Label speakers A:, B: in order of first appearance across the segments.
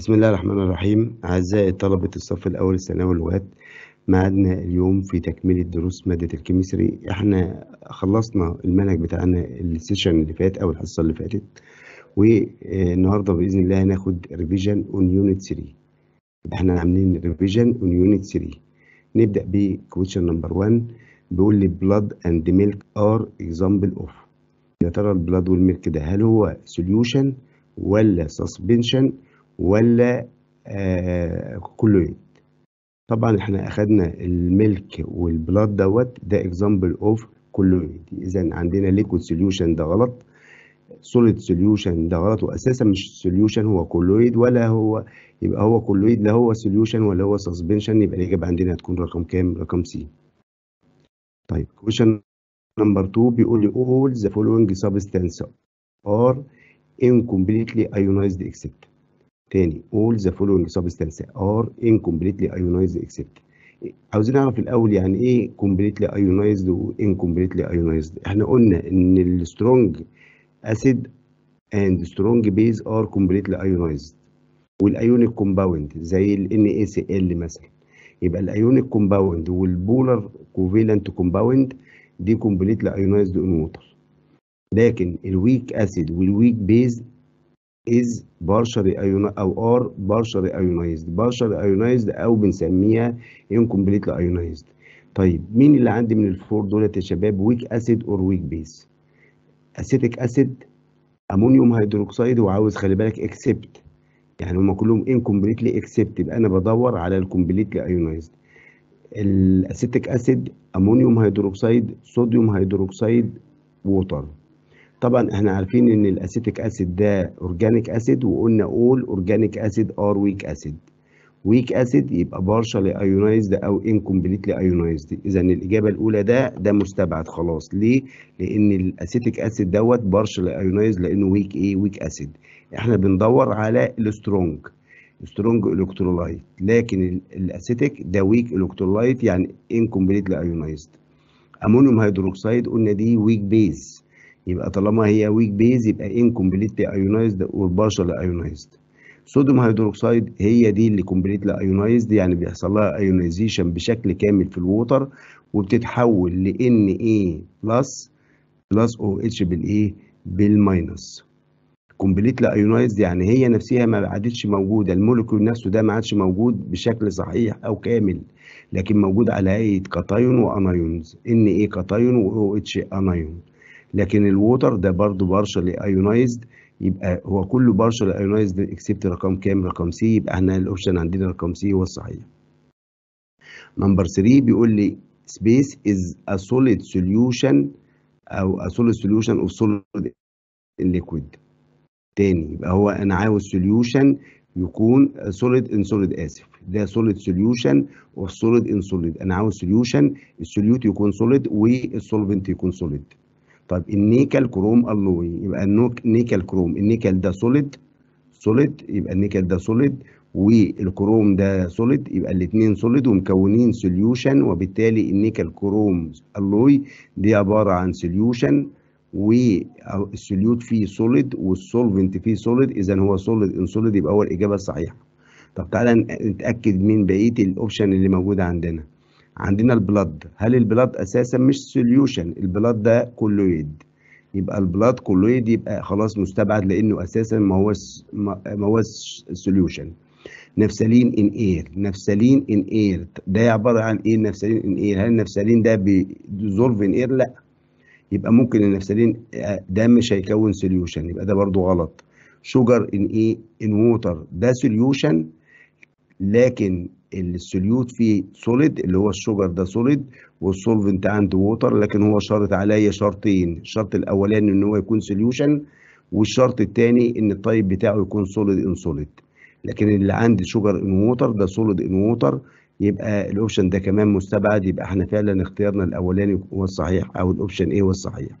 A: بسم الله الرحمن الرحيم أعزائي طلبة الصف الأول الثانوي اللغات معادنا اليوم في تكملة دروس مادة الكيمستري احنا خلصنا المنهج بتاعنا السيشن اللي فات أو الحصة اللي فاتت والنهاردة بإذن الله هناخد ريفيجن اون يونت 3 احنا عاملين ريفيجن اون يونت 3 نبدأ بكويتشن نمبر 1 بيقول لي بلاد اند ميلك ار اكزامبل اوف يا ترى البلاد والميلك ده هل هو سوليوشن ولا سسبنشن ولا آه، كلويد طبعا احنا اخدنا الملك والبلاد دوت ده اكزامبل اوف كلويد اذا عندنا ليكويد سوليوشن ده غلط سوليد سوليوشن ده غلط واساسا مش سوليوشن هو كلويد ولا هو يبقى هو كلويد لا هو سوليوشن ولا هو سسبنشن يبقى الاجابه عندنا هتكون رقم كام رقم سي طيب كويشن نمبر 2 بيقول لي all the following substances are incompletely ionized except تاني all the following substances are incompletely ionized except عاوزين نعرف الاول يعني ايه completely ionized و incompletely ionized احنا قلنا ان strong acid and strong base are completely ionized والايونيك كومباوند زي ال NaCl مثلا يبقى الايونيك كومباوند والبولر كوفيلنت كومباوند دي completely ionized in water لكن الويك اسيد والويك بيز is partially او ار partially ionized partially ionized او بنسميها incompletely ionized طيب مين اللي عندي من الفور دولت يا شباب ويك اسيد اور ويك base acetic اسيد امونيوم هيدروكسيد وعاوز خلي بالك اكسبت يعني هما كلهم incompletely اكسبت يبقى انا بدور على الكمبليتلي ionized الاسيتيك اسيد امونيوم هيدروكسيد صوديوم هيدروكسيد ووتر طبعا احنا عارفين ان الاسيتيك اسيد ده اورجانيك اسيد وقلنا اول اورجانيك اسيد ار ويك اسيد ويك اسيد يبقى بارشالي ايونايزد او انكمبليتلي ايونايزد اذا الاجابه الاولى ده ده مستبعد خلاص ليه لان الاسيتيك اسيد دوت بارشالي ايونايزد لانه ويك ايه ويك اسيد احنا بندور على السترونج سترونج الكترولايت لكن الاسيتيك ده ويك الكترولايت يعني انكمبليتلي ايونايزد امونيوم هيدروكسيد قلنا دي ويك بيز يبقى طالما هي ويك بيز يبقى انكمبليتلي ايونايزد وبارشال ايونايزد صوديوم هيدروكسيد هي دي اللي كومبليتلي ايونايزد يعني بيحصل لها ايونايزيشن بشكل كامل في الووتر وبتتحول ل ان اي بلس بلس او اتش بالاي بالماينس كومبليتلي ايونايزد يعني هي نفسها ما عادتش موجوده المولكيول نفسه ده ما عادش موجود بشكل صحيح او كامل لكن موجود على هيئه كاتايون وانايونز ان اي كاتايون واو اتش انايونز لكن الووتر ده برضه بارشالي ايونايزد يبقى هو كله بارشال ايونايزد اكسبت رقم كام رقم سي يبقى احنا الاوبشن عندنا رقم سي هو الصحيح نمبر 3 بيقول لي سبيس از ا سوليد سوليوشن او ا سوليد سوليوشن اوف سوليد ليكويد تاني يبقى هو انا عاوز سوليوشن يكون سوليد ان سوليد اسف ده سوليد سوليوشن اوف سوليد ان سوليد انا عاوز سوليوشن السوليوت يكون سوليد والسولفنت يكون سوليد طيب النيكل كروم الوي يبقى نيكل كروم النيكل ده سوليد سوليد يبقى النيكل ده سوليد والكروم ده سوليد يبقى الاثنين سوليد ومكونين سوليوشن وبالتالي النيكل كروم الوي دي عباره عن سوليوشن والسوليوت فيه سوليد والسولفنت فيه سوليد اذا هو سوليد ان سوليد يبقى هو الاجابه الصحيحه طب تعالى نتاكد من بقيه الاوبشن اللي موجوده عندنا عندنا البلاد هل البلاد اساسا مش سوليوشن البلاد ده كولويد يبقى البلاد كولويد يبقى خلاص مستبعد لانه اساسا ما هو ما هو سوليوشن نفسالين ان اير نفسالين ان اير ده عباره عن ايه نفسالين ان اير هل نفسالين ده بيزولف ان اير لا يبقى ممكن النفسالين آه، ده مش هيكون سوليوشن يبقى ده برضو غلط شوجر ان ايه ان ووتر ده سوليوشن لكن السوليوت فيه سوليد اللي هو الشوجر ده سوليد والسولفنت اند ووتر لكن هو شرط عليا شرطين الشرط الاولاني ان هو يكون سوليوشن والشرط الثاني ان الطيب بتاعه يكون سوليد ان سوليد لكن اللي عندي شوجر ان ووتر ده سوليد ان ووتر يبقى الاوبشن ده كمان مستبعد يبقى احنا فعلا اختيارنا الاولاني هو الصحيح او الاوبشن ايه هو الصحيح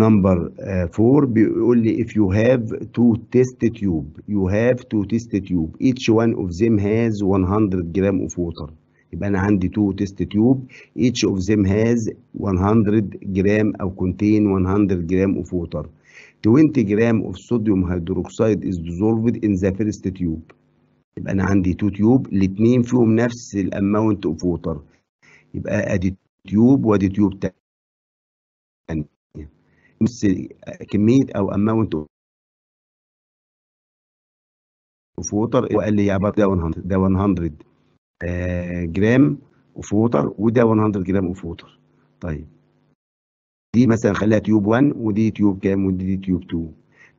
A: نمبر 4 بيقول لي if you have two test tube you have two test tube each one of them has 100 جرام of water يبقى انا عندي two test tube each of them has 100 جرام او contain 100 جرام of water 20 جرام of sodium hydroxide is dissolved in the first tube يبقى انا عندي two tube الاثنين فيهم نفس الاماونت of water يبقى ادي تيوب وادي تيوب تاني نص كميه او اماونت اوف ووتر وقال لي يا بابا ده 100 ده 100 آه، جرام اوف ووتر وده 100 جرام اوف ووتر طيب دي مثلا خليها تيوب 1 ودي تيوب كام ودي تيوب 2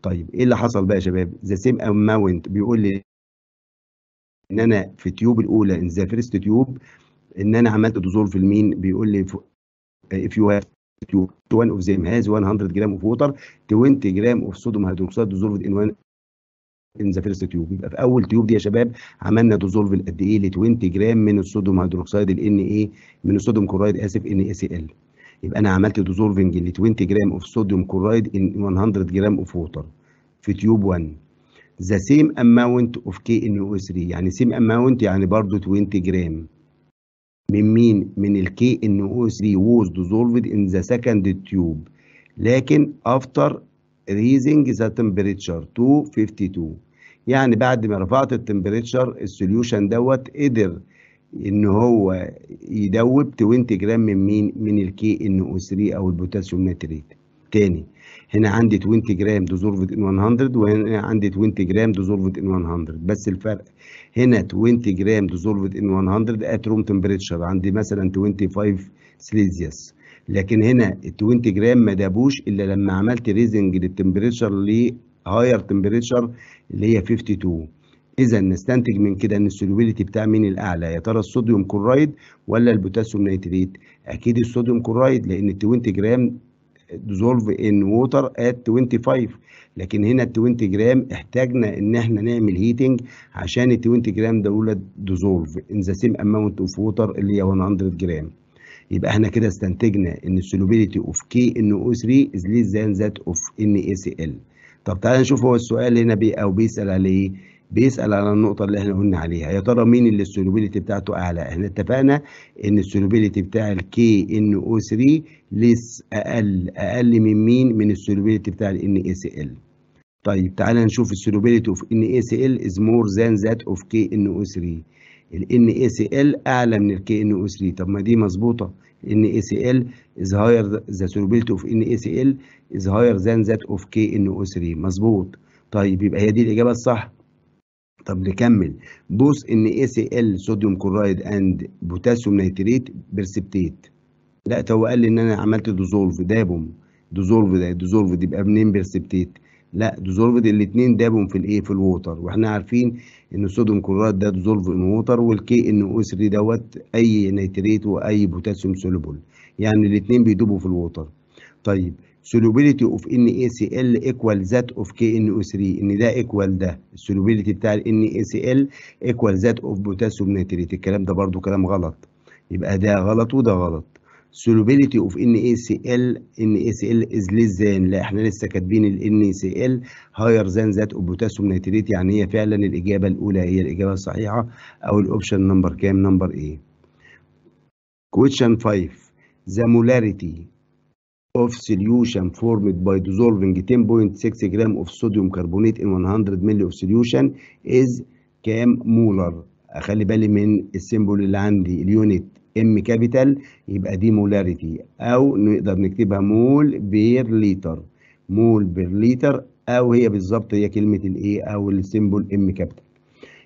A: طيب ايه اللي حصل بقى يا شباب ذا سيم اماونت بيقول لي ان انا في التيوب الاولى ان ذا فيرست تيوب ان انا عملت ديزولف المين بيقول لي اف يو هاف tube. اوف زيم هاز 100 جرام اوف ووتر 20 جرام اوف صوديوم هيدروكسيد dissolved ان 1 ان ذا فيرست تيوب يبقى في اول تيوب دي يا شباب عملنا ديزولف قد ايه ل 20 جرام من الصوديوم هيدروكسيد ال اي من الصوديوم كلورايد اسف ان ال يبقى انا عملت ديزولفنج ل 20 جرام اوف صوديوم كلورايد ان 100 جرام اوف ووتر في تيوب 1 ذا سيم اماونت اوف كي ان او 3 يعني سيم اماونت يعني برضه 20 جرام من مين من الكي ان او 3 was dissolved in the second tube لكن after raising the temperature to 52 يعني بعد ما رفعت التمبريتشر السوليوشن دوت قدر ان هو يدوب 20 جرام من مين من الكي ان او 3 او البوتاسيوم نيتريت الثاني هنا عندي 20 جرام ديزولفد ان 100 وهنا عندي 20 جرام ديزولفد ان 100 بس الفرق هنا 20 جرام ديزولفد ان 100 ات روم تمبريتشر عندي مثلا 25 سليزيوس لكن هنا ال 20 جرام ما دابوش الا لما عملت ريزنج للتمبريتشر لهاير تمبريتشر اللي هي 52 اذا نستنتج من كده ان السولوبيليتي بتاع مين الاعلى يا ترى الصوديوم كلورايد ولا البوتاسيوم نيتريت اكيد الصوديوم كلورايد لان ال 20 جرام ديزولف ان ووتر ات 25 لكن هنا ال 20 جرام احتاجنا ان احنا نعمل هيتنج عشان ال 20 جرام دول ديزولف ان ذا سيم اماونت اوف ووتر اللي هي 100 جرام يبقى احنا كده استنتجنا ان السولوبيليتي اوف كي ان او 3 از ليس ذان ذات اوف ان اي سي ال طب تعالى نشوف هو السؤال هنا بي او بيسال عليه ايه بيسأل على النقطة اللي احنا قلنا عليها يا ترى مين اللي السولوبيليتي بتاعته أعلى؟ احنا اتفقنا إن السولوبيليتي بتاع ان KNO3 لس أقل أقل من مين؟ من السولوبيليتي بتاع ال NaCl. طيب تعالى نشوف السولوبيليتي اوف مور ذان ذات اوف كي ان KNO3. ال NaCl أعلى من ان KNO3 طب ما دي مظبوطة از هاير NaCl is higher the ال از هاير ذان ذات اوف كي ان KNO3 مظبوط طيب يبقى هي دي الإجابة الصح طب نكمل بوس ان اي سي ال صوديوم كلورايد اند بوتاسيوم نيتريت بيرسبتيت لا هو قال لي ان انا عملت ديزولف دابهم ديزولف ده ديزولف دي يبقى منين بيرسبتيت لا ديزولف دي الاثنين دابهم في الايه في الووتر واحنا عارفين ان الصوديوم كلورايد ده ديزولف ان ووتر والكي ان او 3 دوت اي نيتريت واي بوتاسيوم سولوبول يعني الاثنين بيدوبوا في الووتر طيب solubility of NaCl equal that of KNO3 ان ده equal ده solubility بتاع NaCl equal that of potassium nitrate الكلام ده برضو كلام غلط يبقى ده غلط وده غلط solubility of NaCl NaCl is less than لا احنا لسه كاتبين ال NaCl higher than that of potassium nitrate يعني هي فعلا الإجابة الأولى هي الإجابة الصحيحة أو الأوبشن نمبر كام نمبر إيه question 5 the molarity of solution formed by dissolving 10.6 gram of sodium carbonate in 100 ml of solution is كام مولر اخلي بالي من السيمبول اللي عندي اليونت ام كابيتال يبقى دي مولاريتي او نقدر نكتبها مول بير لتر مول بير لتر او هي بالظبط هي كلمه الايه او السيمبول ام كابيتال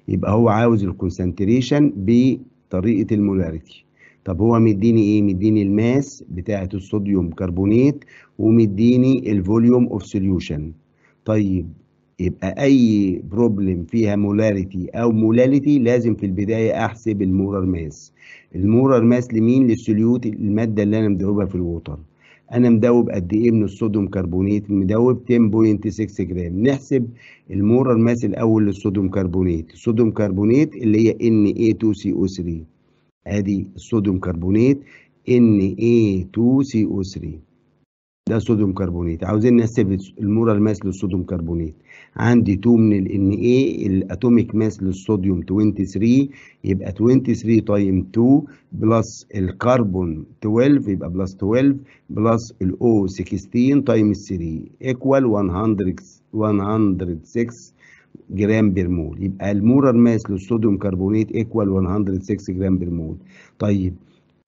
A: يبقى هو عاوز الكونسنتريشن بطريقه المولاريتي طب هو مديني ايه مديني الماس بتاعه الصوديوم كربونيت ومديني الفوليوم اوف سوليوشن طيب يبقى اي بروبلم فيها مولاريتي او مولاليتي لازم في البدايه احسب المورال ماس المورال ماس لمين للسوليوت الماده اللي انا مدوبها في الووتر انا مدوب قد ايه من الصوديوم كربونيت مدوب 10.6 جرام نحسب المورال ماس الاول للصوديوم كربونيت الصوديوم كربونيت اللي هي Na2CO3 ادي الصوديوم كربونات Na2CO3 ده صوديوم كربونات عاوزين نحسب المورال ماس للصوديوم كربونات عندي 2 من ال Na الاتوميك ماس للصوديوم 23 يبقى 23 تايم 2 بلس الكربون 12 يبقى بلس 12 بلس الاو 16 تايم 3 ايكوال 106 جرام برمول يبقى المولر ماس للصوديوم كربونيت ايكوال 106 جرام برمول طيب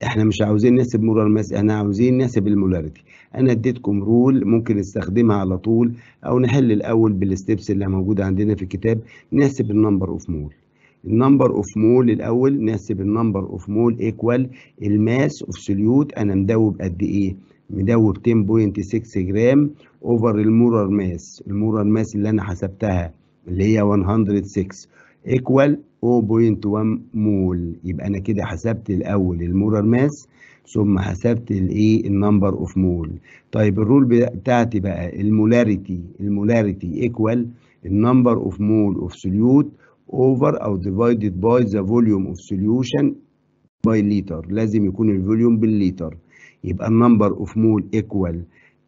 A: احنا مش عاوزين نحسب مولر ماس احنا عاوزين نحسب المولاريتي انا اديتكم رول ممكن نستخدمها على طول او نحل الاول بالستبس اللي موجوده عندنا في الكتاب نحسب النمبر اوف مول النمبر اوف مول الاول نحسب النمبر اوف مول ايكوال الماس اوف سوليوت انا مدوب قد ايه مدوب 10.6 جرام اوفر المولر ماس المولر ماس اللي انا حسبتها اللي هي 106 ايكوال 0.1 مول يبقى انا كده حسبت الاول المولر ماس ثم حسبت الايه النمبر اوف مول طيب الرول بتاعتي بقى المولاريتي المولاريتي ايكوال النمبر اوف مول اوف سوليوت اوفر او ديفايدد باي ذا فوليوم اوف سوليوشن باي لتر لازم يكون الفوليوم بالليتر يبقى النمبر اوف مول ايكوال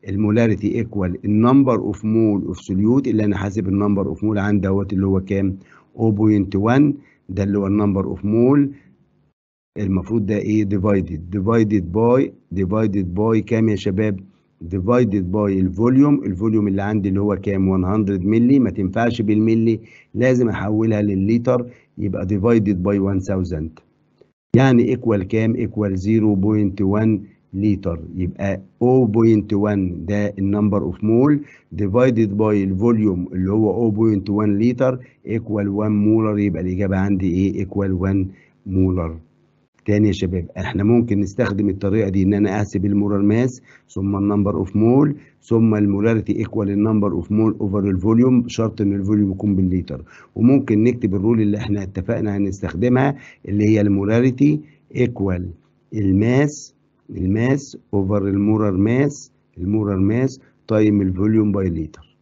A: المولاريتي ايكوال النمبر اوف مول اوف سوليوت اللي انا حاسب النمبر اوف مول عندي دوت اللي هو كام 0.1 ده اللي هو النمبر اوف مول المفروض ده ايه ديفايدد ديفايدد باي ديفايدد باي كام يا شباب ديفايدد باي الفوليوم الفوليوم اللي عندي اللي هو كام 100 مللي ما تنفعش بالملي لازم احولها للليتر يبقى ديفايدد باي 1000 يعني ايكوال كام ايكوال 0.1 لتر يبقى 0.1 ده النمبر اوف مول ديفايدد باي الفوليوم اللي هو 0.1 لتر ايكوال 1 مولر يبقى الاجابه عندي ايه ايكوال 1 مولر تاني يا شباب احنا ممكن نستخدم الطريقه دي ان انا احسب المولر ماس ثم النمبر اوف مول ثم المولاريتي ايكوال النمبر اوف مول اوفر الفوليوم شرط ان الفوليوم يكون بالليتر وممكن نكتب الرول اللي احنا اتفقنا هنستخدمها اللي هي المولاريتي ايكوال الماس الماس اوفر المورر ماس المورر ماس تايم الفوليوم باي لتر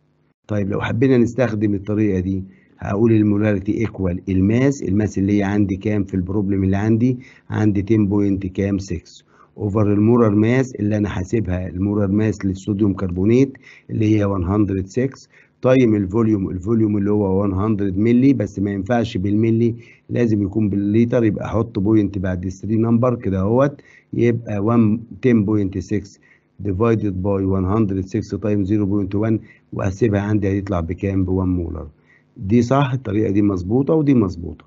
A: طيب لو حبينا نستخدم الطريقه دي هقول المولاريتي ايكوال الماس الماس اللي هي عندي كام في البروبلم اللي عندي عندي 10 بوينت كام 6 اوفر المورر ماس اللي انا حاسبها المورر ماس للصوديوم كربونيت اللي هي 106 تايم الفوليوم الفوليوم اللي هو 100 ملي بس ما ينفعش بالملي لازم يكون بالليتر يبقى احط بوينت بعد 3 نمبر كده اهوت يبقى 10.6 ديفايدد باي 106 تايم 0.1 واسيبها عندي هيطلع بكام ب 1 مولر دي صح الطريقه دي مظبوطه ودي مظبوطه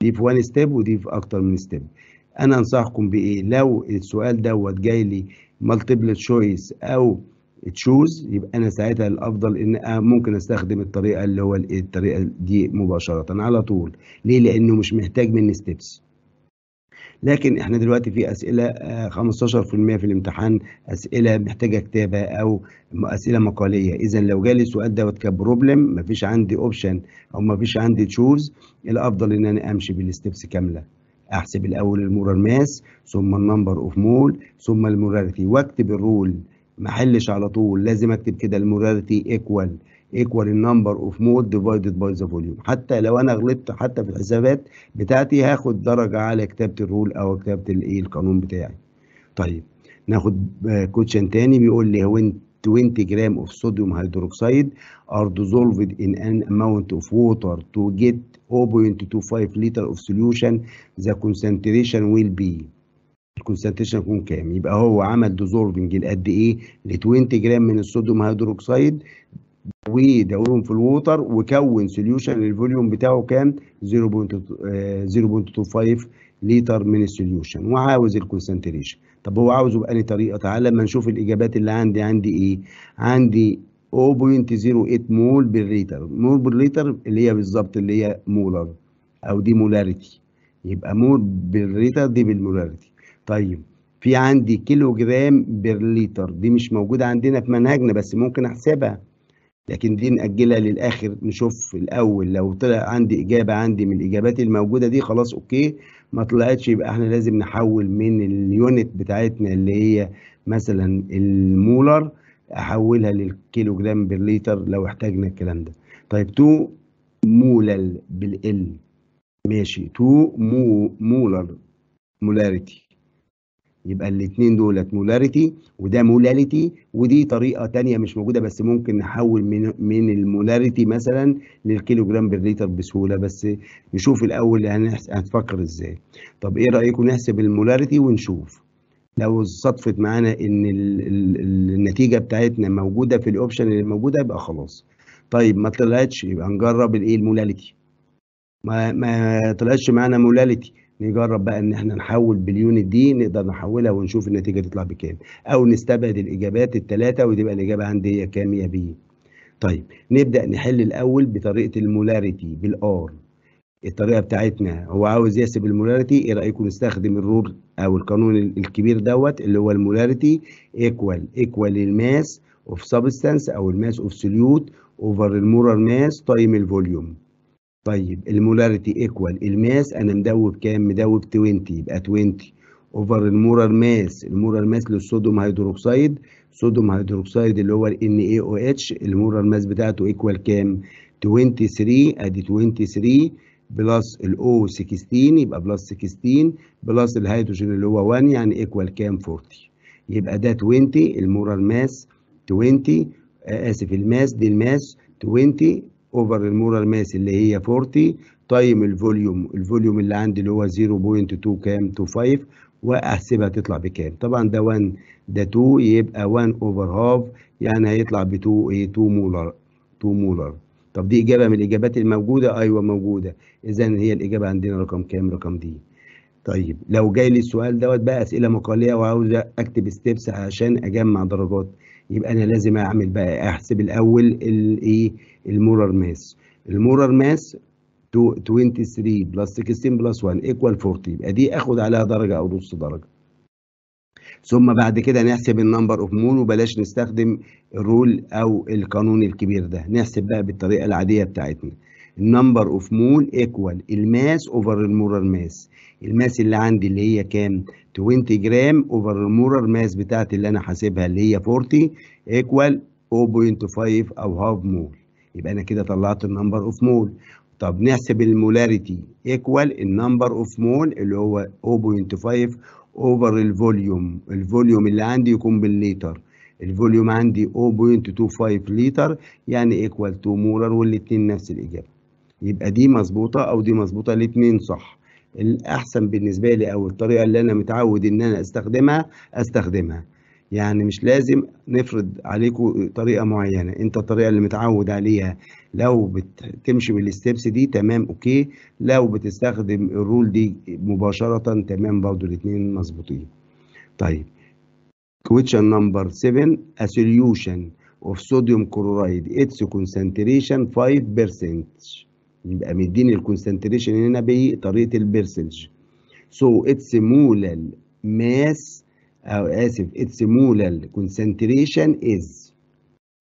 A: دي في 1 ستيب ودي في اكتر من ستيب انا انصحكم بايه لو السؤال دوت جاي لي مالتيبل تشويس او تشوز يبقى انا ساعتها الافضل ان ممكن استخدم الطريقه اللي هو الطريقه دي مباشره على طول ليه لانه مش محتاج مني ستيبس لكن احنا دلوقتي في اسئله 15% آه، في الامتحان اسئله محتاجه كتابه او اسئله مقاليه اذا لو جالي السؤال دوت كبروبلم مفيش عندي اوبشن او مفيش عندي تشوز الافضل ان انا امشي بالستبس كامله احسب الاول المورال ماس ثم النمبر اوف مول ثم الموراليتي واكتب الرول ما حلش على طول لازم اكتب كده الموراليتي ايكوال ايكوال النمبر اوف مود ديفايدد باي ذا فوليوم حتى لو انا غلطت حتى في الحسابات بتاعتي هاخد درجه على كتابه الرول او كتابه الايه القانون بتاعي طيب ناخد كوتشن آه، تاني بيقول لي هو 20 جرام of sodium hydroxide are dissolved in an amount of water to get 0.25 liter of solution the concentration will be الكونسنتريشن يكون كام يبقى هو عمل ديزولفنج لقد ايه ل 20 جرام من الصوديوم هيدروكسيد ودورهم في الووتر وكون سوليوشن الفوليوم بتاعه كام 0.25 آه، لتر من السوليوشن وعاوز الكونسنتريشن طب هو عاوزه بأي طريقه تعالى لما نشوف الاجابات اللي عندي عندي ايه عندي 0.08 مول بالليتر مول بالليتر اللي هي بالظبط اللي هي مولر او دي مولاريتي يبقى مول بالليتر دي بالمولاريتي طيب في عندي كيلو جرام بالليتر دي مش موجوده عندنا في منهجنا بس ممكن احسبها لكن دي نأجلها للآخر نشوف الأول لو طلع عندي إجابة عندي من الإجابات الموجودة دي خلاص أوكي ما طلعتش يبقى إحنا لازم نحول من اليونت بتاعتنا اللي هي مثلا المولر أحولها للكيلو جرام برليتر لو احتاجنا الكلام ده طيب 2 مولل بالال ماشي 2 مو مولر مولاريتي يبقى الاثنين دولت مولاريتي وده مولاريتي ودي طريقه ثانيه مش موجوده بس ممكن نحول من من المولاريتي مثلا للكيلو جرام لتر بسهوله بس نشوف الاول هنفكر ازاي طب ايه رايكم نحسب المولاريتي ونشوف لو صدفت معانا ان النتيجه بتاعتنا موجوده في الاوبشن اللي موجوده يبقى خلاص طيب ما طلعتش يبقى نجرب الايه المولاليتي ما ما طلعتش معانا مولاليتي نجرب بقى ان احنا نحول باليونت دي نقدر نحولها ونشوف النتيجه تطلع بكام او نستبعد الاجابات الثلاثه وتبقى الاجابه عندي هي كام يا بي طيب نبدا نحل الاول بطريقه المولاريتي بالار الطريقه بتاعتنا هو عاوز يحسب المولاريتي ايه رايكم نستخدم الرول او القانون الكبير دوت اللي هو المولاريتي ايكوال ايكوال الماس اوف سبستانس او الماس اوف سوليوت اوفر المورال ماس تايم الفوليوم طيب المولاريتي ايكوال الماس انا مدوب كام مدوب 20 يبقى 20 اوفر المورال ماس المورال ماس للصوديوم هيدروكسيد صوديوم هيدروكسيد اللي هو ال اي او اتش المورال ماس بتاعته ايكوال كام 23 ادي 23 بلس ال الاو 16 يبقى بلس 16 بلس الهيدروجين اللي هو 1 يعني ايكوال كام 40 يبقى ده 20 المورال ماس 20 آه، اسف الماس دي الماس 20 اوفر المورال ماس اللي هي 40 تايم الفوليوم الفوليوم اللي عندي اللي هو 0.2 كام تو 5 واحسبها تطلع بكام طبعا ده 1 ده 2 يبقى 1 اوفر هاف يعني هيطلع ب 2 ايه 2 مولر 2 مولر طب دي اجابه من الاجابات الموجوده ايوه موجوده اذا هي الاجابه عندنا رقم كام رقم دي طيب لو جاي لي السؤال دوت بقى اسئله مقاليه وعاوز اكتب ستيبس عشان اجمع درجات يبقى انا لازم اعمل بقى احسب الاول الايه المولر ماس المولر ماس 23 بلس 16 بلس 1 ايكوال 40 يبقى دي اخد عليها درجه او نص درجه ثم بعد كده نحسب النمبر اوف مول وبلاش نستخدم الرول او القانون الكبير ده نحسب بقى بالطريقه العاديه بتاعتنا النمبر اوف مول ايكوال الماس اوفر المولر ماس الماس اللي عندي اللي هي كام 20 جرام اوفر المورر ماس بتاعتي اللي انا حاسبها اللي هي 40 ايكوال 0.5 او هاف مول يبقى انا كده طلعت النمبر اوف مول طب نحسب المولاريتي ايكوال النمبر اوف مول اللي هو 0.5 اوفر الفوليوم الفوليوم اللي عندي يكون بالليتر الفوليوم عندي 0.25 لتر يعني ايكوال 2 مولر والاثنين نفس الاجابه يبقى دي مظبوطه او دي مظبوطه الاثنين صح الاحسن بالنسبه لي او الطريقه اللي انا متعود ان انا استخدمها استخدمها يعني مش لازم نفرض عليكم طريقه معينه انت الطريقه اللي متعود عليها لو بتمشي بالستبس دي تمام اوكي لو بتستخدم الرول دي مباشره تمام برضو الاثنين مظبوطين طيب كويتشن نمبر 7 ا سوليوشن اوف صوديوم كلورايد اتس كونسنتريشن 5% يبقى مديني الكونسنتريشن هنا بطريقه البرسنتج سو اتس مولال ماس او اسف اتس مولال كونسنتريشن از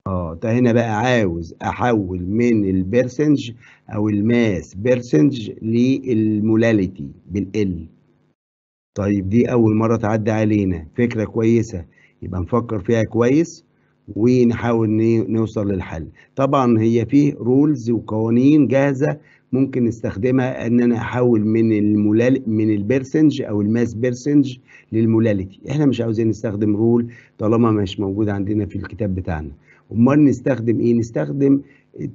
A: اه ده طيب هنا بقى عاوز احول من البرسنتج او الماس برسنتج للمولاليتي بالال طيب دي اول مره تعدي علينا فكره كويسه يبقى نفكر فيها كويس ونحاول نوصل للحل طبعا هي فيه رولز وقوانين جاهزه ممكن نستخدمها ان انا احول من المولال من البيرسنج او الماس بيرسنج للمولاليتي احنا مش عاوزين نستخدم رول طالما مش موجود عندنا في الكتاب بتاعنا امال نستخدم ايه نستخدم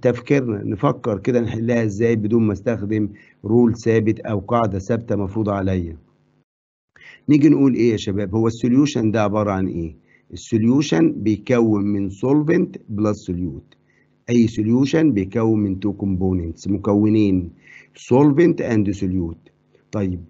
A: تفكيرنا نفكر كده نحلها ازاي بدون ما استخدم رول ثابت او قاعده ثابته مفروضه عليا نيجي نقول ايه يا شباب هو السوليوشن ده عباره عن ايه السوليوشن بيكون من سولفنت بلس سوليوت اي سوليوشن بيكون من تو كومبوننتس مكونين سولفنت اند سوليوت طيب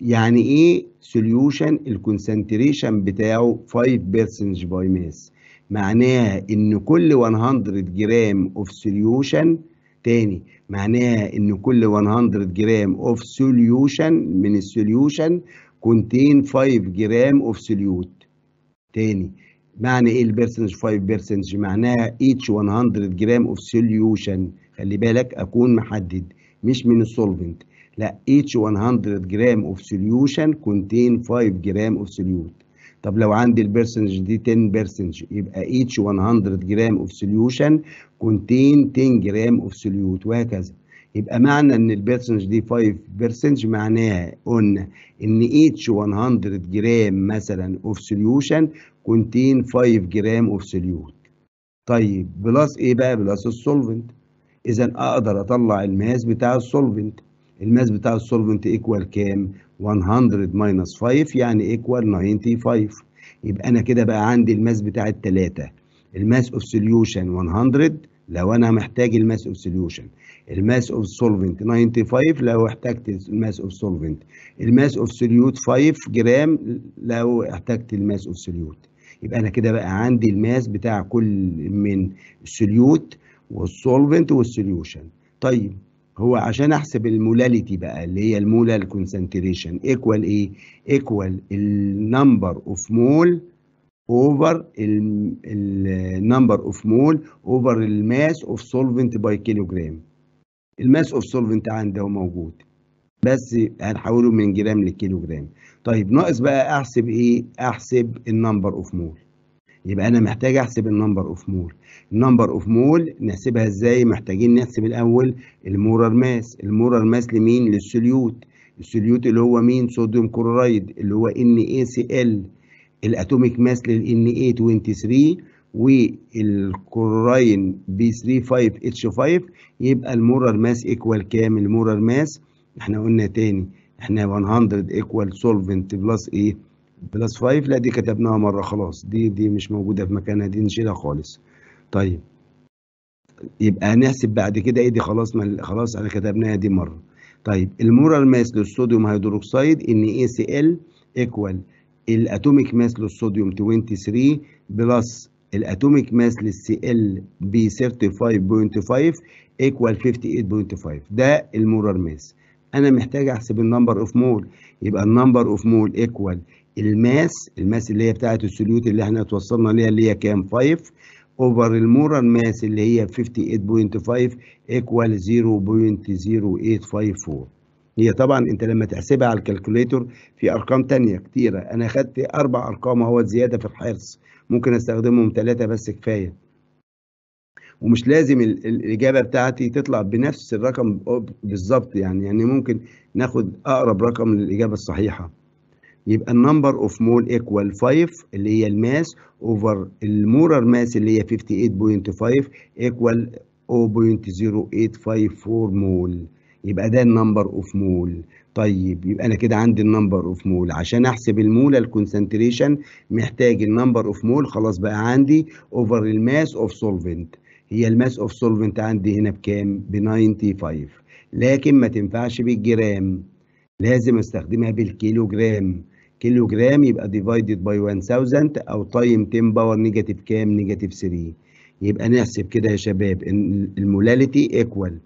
A: يعني ايه سوليوشن الكونسنتريشن بتاعه 5 بيرسنج باي ماس معناها ان كل 100 جرام اوف سوليوشن تاني معناها ان كل 100 جرام اوف سوليوشن من السوليوشن كونتين 5 جرام اوف سوليوت تاني معنى ايه البرسنج 5 بيرسنج معناها each 100 جرام اوف سوليوشن خلي بالك اكون محدد مش من السولفنت لا each 100 جرام اوف سوليوشن كونتين 5 جرام اوف سوليوت طب لو عندي البرسنج دي 10 برسنج يبقى each 100 جرام اوف سوليوشن كونتين 10 جرام اوف سوليوت وهكذا يبقى معنى ان البيرسنج دي 5 بيرسنج معناها قلنا ان اتش 100 جرام مثلا اوف سوليوشن كونتين 5 جرام اوف سوليوت طيب بلس ايه بقى بلس السولفنت اذا اقدر اطلع الماس بتاع السولفنت الماس بتاع السولفنت ايكوال كام 100 ماينس 5 يعني ايكوال 95 يبقى انا كده بقى عندي الماس بتاع الثلاثه الماس اوف سوليوشن 100 لو انا محتاج الماس اوف سوليوشن الماس اوف سولفنت 95 لو احتجت الماس اوف سولفنت الماس اوف سوليوت 5 جرام لو احتجت الماس اوف سوليوت يبقى انا كده بقى عندي الماس بتاع كل من السوليوت والسولفنت والسوليوشن طيب هو عشان احسب المولاليتي بقى اللي هي المولال كونسنتريشن ايكوال ايه ايكوال النمبر اوف مول اوفر النمبر اوف مول اوفر الماس اوف سولفنت باي كيلو جرام الماس اوف سولفنت عندي اهو موجود بس هنحوله من جرام لكيلو جرام طيب ناقص بقى احسب ايه احسب النمبر اوف مول يبقى انا محتاج احسب النمبر اوف مول النمبر اوف مول نحسبها ازاي محتاجين نحسب الاول المورال ماس المورال ماس لمين للسوليوت السوليوت اللي هو مين صوديوم كلورايد اللي هو ان اي سي ال الاتوميك ماس للان اي 23 والكورين بي 3 5 اتش 5 يبقى المورال ماس ايكوال كام المورال ماس احنا قلنا تاني احنا 100 ايكوال سولفنت بلس ايه بلس 5 لا دي كتبناها مره خلاص دي دي مش موجوده في مكانها دي نشيلها خالص طيب يبقى هنحسب بعد كده ايه دي خلاص ما خلاص احنا كتبناها دي مره طيب المورال ماس للصوديوم هيدروكسيد ان اي سي ال ايكوال الاتوميك ماس للصوديوم 23 بلس الاتوميك ماس للسي ال بي 35.5 ايكوال 58.5 ده المولر ماس انا محتاج احسب النمبر اوف مول يبقى النمبر اوف مول ايكوال الماس الماس اللي هي بتاعه السوليوت اللي احنا توصلنا ليها اللي هي كام 5 اوفر المولر ماس اللي هي 58.5 ايكوال 0.0854 هي طبعا انت لما تحسبها على الكالكوليتر في ارقام تانية كتيرة انا خدت اربع ارقام اهو زيادة في الحرص ممكن استخدمهم ثلاثة بس كفاية ومش لازم الاجابه بتاعتي تطلع بنفس الرقم بالظبط يعني يعني ممكن ناخد اقرب رقم للاجابه الصحيحه يبقى النمبر اوف مول ايكوال 5 اللي هي الماس اوفر المورر ماس اللي هي 58.5 ايكوال 0.0854 مول يبقى ده النمبر اوف مول طيب يبقى انا كده عندي النمبر اوف مول عشان احسب المول الكونسنتريشن محتاج النمبر اوف مول خلاص بقى عندي اوفر الماس اوف سولفنت هي الماس اوف سولفنت عندي هنا بكام ب 95 لكن ما تنفعش بالجرام لازم استخدمها بالكيلوجرام كيلوجرام يبقى ديفايدد باي 1000 او تايم 10 باور نيجاتيف كام نيجاتيف 3 يبقى نحسب كده يا شباب المولاليتي ايكوال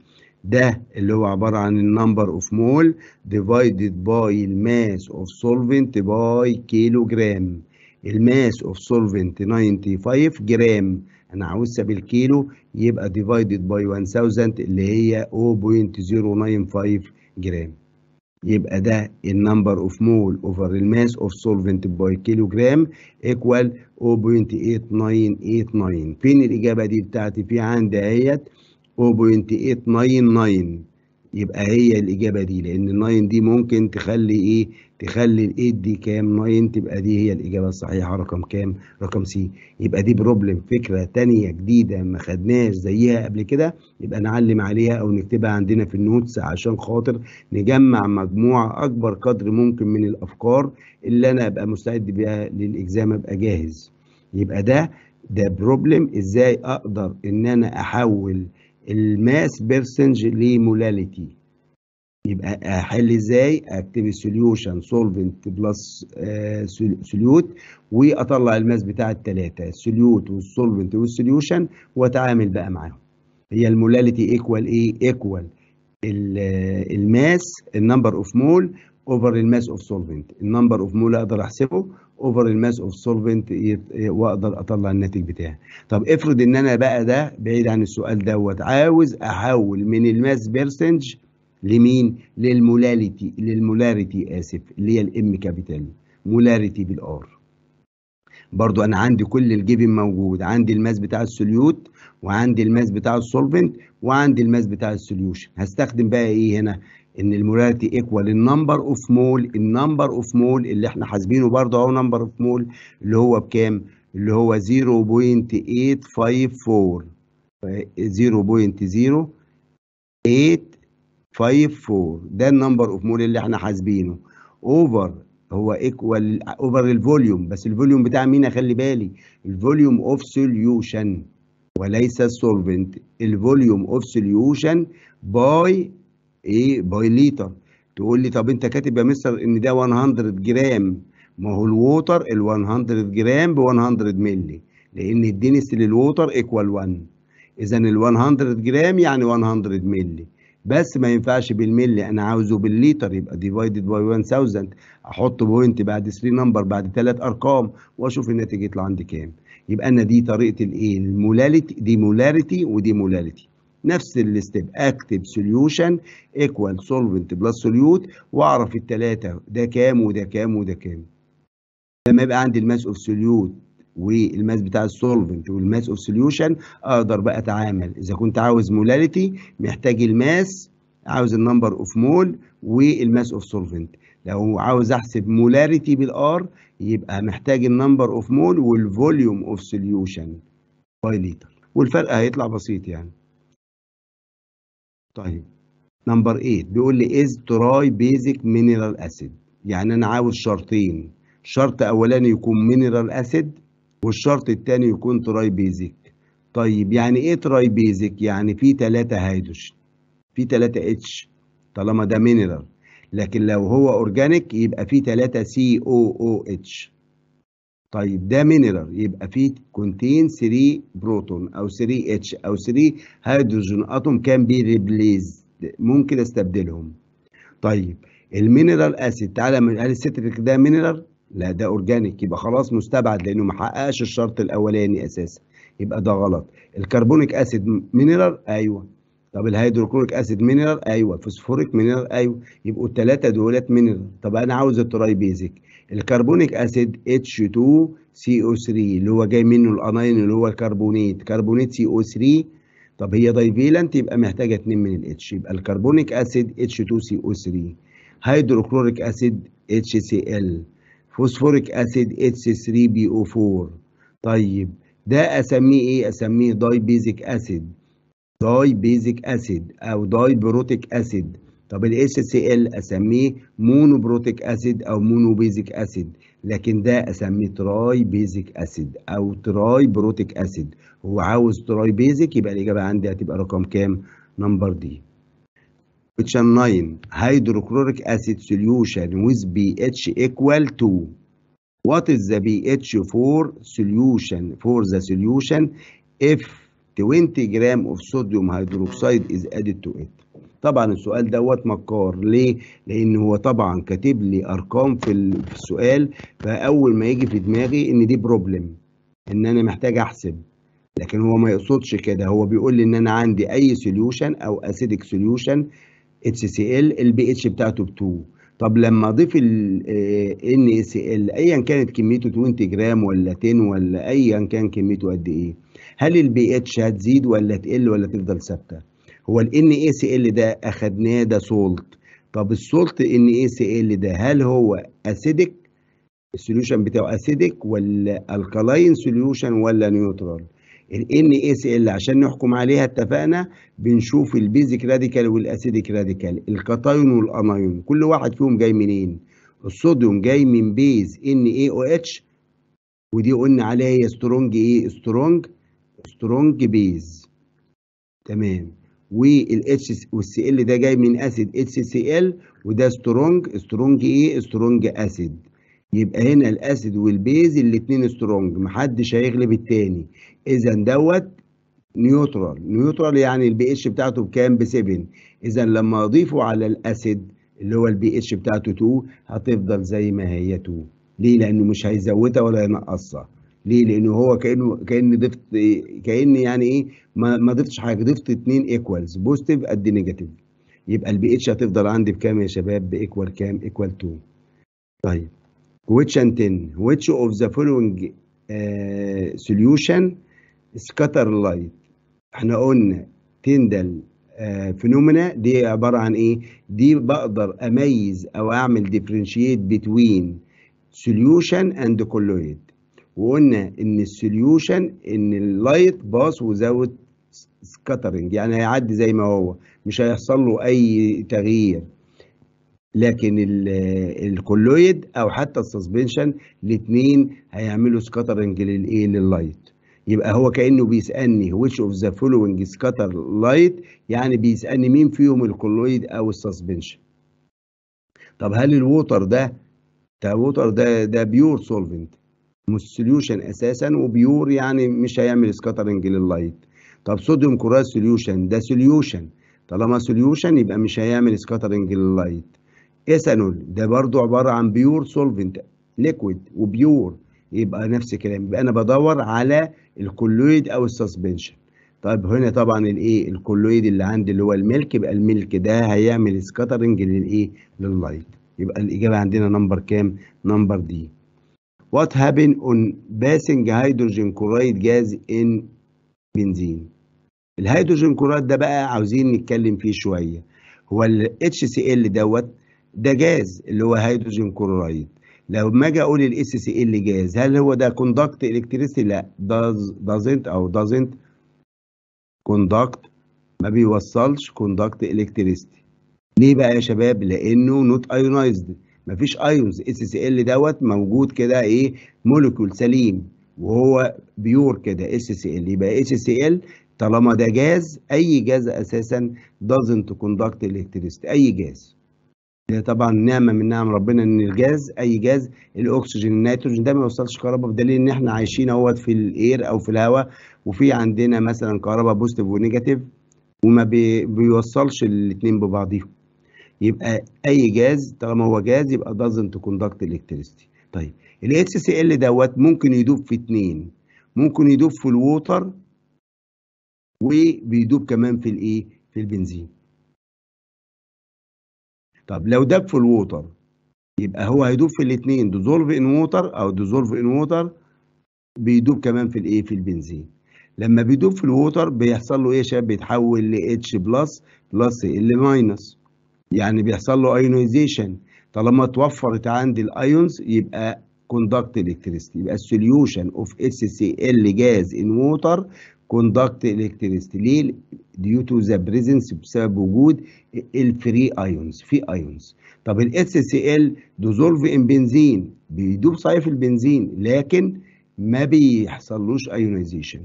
A: ده اللي هو عبارة عن النمبر اوف مول ديفايدد باي الماس اوف سولفنت باي كيلو جرام الماس اوف سولفنت 95 جرام انا عاوزها بالكيلو يبقى ديفايدد باي 1000 اللي هي 0.095 جرام يبقى ده النمبر اوف مول اوفر الماس اوف سولفنت باي كيلو جرام ايكوال 0.8989 فين الاجابه دي بتاعتي في عندي اهيت 4.899 يبقى هي الاجابه دي لان ال9 دي ممكن تخلي ايه تخلي الـ 8 دي كام 9 تبقى دي هي الاجابه الصحيحه رقم كام رقم سي يبقى دي بروبلم فكره تانية جديده ما خدناش زيها قبل كده يبقى نعلم عليها او نكتبها عندنا في النوتس عشان خاطر نجمع مجموعه اكبر قدر ممكن من الافكار اللي انا ابقى مستعد بيها للاجزام ابقى جاهز يبقى ده ده بروبلم ازاي اقدر ان انا احول الماس بيرسنج لمولاليتي يبقى احل ازاي اكتب السوليوشن سولفنت بلس آه، سوليوت واطلع الماس بتاع الثلاثه السوليوت والسولفنت والسوليوشن واتعامل بقى معاهم هي المولاليتي ايكوال ايه ايكوال الماس النمبر اوف مول اوفر الماس اوف سولفنت النمبر اوف مول اقدر احسبه اوفر الماس اوف سولفنت واقدر اطلع الناتج بتاعي طب افرض ان انا بقى ده بعيد عن السؤال دوت عاوز احول من الماس بيرسنج لمين للمولاريتي للمولاريتي اسف اللي هي الام كابيتال مولاريتي بالار برضو انا عندي كل الجيفن موجود عندي الماس بتاع السوليوت وعندي الماس بتاع السولفنت وعندي الماس بتاع السوليوشن هستخدم بقى ايه هنا ان المولاريتي ايكوال النمبر اوف مول النمبر اوف مول اللي احنا حاسبينه برضه اهو نمبر اوف مول اللي هو بكام؟ اللي هو 0.854 0.0854 ده النمبر اوف مول اللي احنا حاسبينه اوفر هو ايكوال اوفر الفوليوم بس الفوليوم بتاع مين اخلي بالي الفوليوم اوف سوليوشن وليس السولفنت الفوليوم اوف سوليوشن باي ايه باي ليتر تقول لي طب انت كاتب يا مستر ان ده 100 جرام ما هو الووتر ال 100 جرام ب 100 مللي لان الدنس للووتر ايكوال 1 اذا ال 100 جرام يعني 100 مللي بس ما ينفعش بالملي انا عاوزه بالليتر يبقى ديفايدد باي 1000 احط بوينت بعد 3 نمبر بعد 3 ارقام واشوف النتيجه يطلع عندي كام يبقى انا دي طريقه الايه المولاليتي دي مولاريتي ودي مولاليتي نفس الستيب اكتب سوليوشن ايكوال سولفنت بلس سوليوت واعرف الثلاثه ده كام وده كام وده كام لما يبقى عندي الماس اوف سوليوت والماس بتاع السولفنت والماس اوف سوليوشن اقدر بقى اتعامل اذا كنت عاوز مولاليتي محتاج الماس عاوز النمبر اوف مول والماس اوف سولفنت لو عاوز احسب مولاريتي بالار يبقى محتاج النمبر اوف مول والفوليوم اوف سوليوشن باي ليتر والفرق هيطلع بسيط يعني طيب نمبر 8 إيه؟ بيقول لي از تراي بيزك مينرال اسيد يعني انا عاوز شرطين شرط اولاني يكون مينرال اسيد والشرط الثاني يكون تراي بيزك طيب يعني ايه تراي بيزك يعني في 3 هيدروجين في 3 اتش طالما ده مينرال لكن لو هو اورجانيك يبقى في 3 سي او او اتش طيب ده مينرال يبقى فيه كونتين 3 بروتون او 3 اتش او 3 هيدروجين اتوم كان بي ريبليز ممكن استبدلهم طيب المينرال اسيد تعالى من الستريك ده مينرال لا ده اورجانيك يبقى خلاص مستبعد لانه ما حققش الشرط الاولاني اساسا يبقى ده غلط الكربونيك اسيد مينرال ايوه طب الهيدروكلوريك اسيد مينرال ايوه فوسفوريك مينرال ايوه يبقوا الثلاثه دولت مينرال طب انا عاوز التراي بيزك الكربونيك اسيد اتش 2 سي او 3 اللي هو جاي منه الاناين اللي هو الكربونيت كربونيت سي او 3 طب هي دايفيلنت يبقى محتاجه 2 من الاتش يبقى الكربونيك اسيد اتش 2 سي او 3 هيدروكلوريك اسيد اتش سي ال فوسفوريك اسيد اتش 3 بي او 4 طيب ده اسميه ايه اسميه داي بيزك اسيد داي بيزك اسيد او داي بروتيك اسيد طب ال HCl اسميه مونو بروتيك اسيد او مونو بيزك اسيد لكن ده اسميه تراي بيزك اسيد او تراي بروتيك اسيد هو عاوز تراي بيزك يبقى الاجابه عندي هتبقى رقم كام نمبر دي اوبشن 9 هيدروكلوريك اسيد سوليوشن ويز بي اتش ايكوال تو وات از ذا بي اتش فور سوليوشن فور ذا سوليوشن اف 20 جرام اوف صوديوم هيدروكسيد از ادد تو ات طبعا السؤال دوت مكار ليه لان هو طبعا كاتب لي ارقام في السؤال فاول ما يجي في دماغي ان دي بروبلم ان انا محتاج احسب لكن هو ما يقصدش كده هو بيقول لي ان انا عندي اي سوليوشن او اسيدك سوليوشن اتش سي ال البي اتش بتاعته ب 2 طب لما اضيف ال ان سي ال ايا كانت كميته 20 جرام ولا 10 ولا ايا كان كميته قد ايه هل البي اتش هتزيد ولا تقل ولا تفضل ثابته هو ال ان اي سي ال ده اخدناه ده سولت طب السولت ان اي سي ال ده هل هو اسيدك السوليوشن بتاعه اسيدك ولا الكالاين سوليوشن ولا نيوترال الان اي سي ال عشان نحكم عليها اتفقنا بنشوف البيزك راديكال والاسيدك راديكال الكاتايون والانايون كل واحد فيهم جاي منين الصوديوم جاي من بيز ان اي او اتش ودي قلنا عليها هي سترونج ايه سترونج سترونج بيز تمام والاتش والسي ال ده جاي من اسيد اتش سي ال وده سترونج سترونج ايه سترونج اسيد يبقى هنا الاسيد والبيز الاثنين سترونج محدش هيغلب التاني اذا دوت نيوترال نيوترال يعني البي اتش بتاعته بكام ب 7 اذا لما اضيفه على الاسيد اللي هو البي اتش بتاعته 2 هتفضل زي ما هي 2 ليه لانه مش هيزودها ولا ينقصها ليه؟ لانه هو كانه كان ضفت كان يعني ايه ما, ما ضفتش حاجه ضفت اتنين ايكوالز بوزيتيف قد نيجاتيف يبقى البي اتش هتفضل عندي بكام يا شباب؟ بايكوال كام؟ ايكوال 2 طيب which and 10 which of the following uh, solution scatter light احنا قلنا تندل فينومينا آه، دي عباره عن ايه دي بقدر اميز او اعمل ديفرنشيت بتوين سوليوشن اند كولويد وقلنا ان السوليوشن ان اللايت باص وزود سكاترنج يعني هيعدي زي ما هو مش هيحصل له اي تغيير لكن الكولويد او حتى السسبنشن الاثنين هيعملوا سكاترنج للايه لللايت يبقى هو كانه بيسالني ويتش اوف ذا فولوينج سكاتر لايت يعني بيسالني مين فيهم الكولويد او السسبنشن طب هل الووتر ده ده ووتر ده ده بيور سولفنت سوليوشن اساسا وبيور يعني مش هيعمل سكاترنج لللايت طب صوديوم كلورايد سوليوشن ده سوليوشن طالما سوليوشن يبقى مش هيعمل سكاترنج لللايت ايثانول ده برضو عباره عن بيور سولفنت ليكويد وبيور يبقى نفس الكلام يبقى انا بدور على الكولويد او السسبنشن طيب هنا طبعا الايه الكولويد اللي عندي اللي هو الملك يبقى الملك ده هيعمل سكاترنج للايه لللايت يبقى الاجابه عندنا نمبر كام نمبر دي What happened on passing hydrogen chloride gas in بنزين الهيدروجين كلوريد ده بقى عاوزين نتكلم فيه شوية هو ال HCl دوت ده جاز اللي هو هيدروجين كلوريد. لو ما اجي اقول ال HCl جاز هل هو ده كوندكت الكتريسي لا دازنت او دازنت كوندكت ما بيوصلش كوندكت electricity. ليه بقى يا شباب لانه نوت ايونايزد مفيش ايونز اس سي ال دوت موجود كده ايه موليكول سليم وهو بيور كده اس سي ال يبقى اس سي ال طالما ده جاز اي جاز اساسا doesn't conduct electricity اي جاز ده طبعا نعمه من نعم ربنا ان الجاز اي جاز الاكسجين النيتروجين ده ما يوصلش كهرباء بدليل ان احنا عايشين اهوت في الاير او في الهواء وفي عندنا مثلا كهرباء بوزيتيف ونيجاتيف وما بيوصلش الاثنين ببعضيهم يبقى اي جاز طالما هو جاز يبقى دازنت كوندكت الكتريستي طيب الاس سي ال دوت ممكن يدوب في اتنين ممكن يدوب في الووتر وبيدوب كمان في الايه في البنزين طب لو داب في الووتر يبقى هو هيدوب في الاثنين ديزولف ان ووتر او ديزولف ان ووتر بيدوب كمان في الايه في البنزين لما بيدوب في الووتر بيحصل له ايه يا شباب بيتحول ل H بلس بلس ال ماينس يعني بيحصل له ايونيزيشن طالما اتوفرت عندي الايونز يبقى كوندكت الكتريستي يبقى السوليوشن اوف اس سي ال جاز ان ووتر كوندكت الكتريستي ليه ديو تو ذا بريزنس بسبب وجود الفري ايونز في ايونز طب الاس سي ال ديزولف ان بنزين بيدوب صيف البنزين لكن ما بيحصلوش ايونيزيشن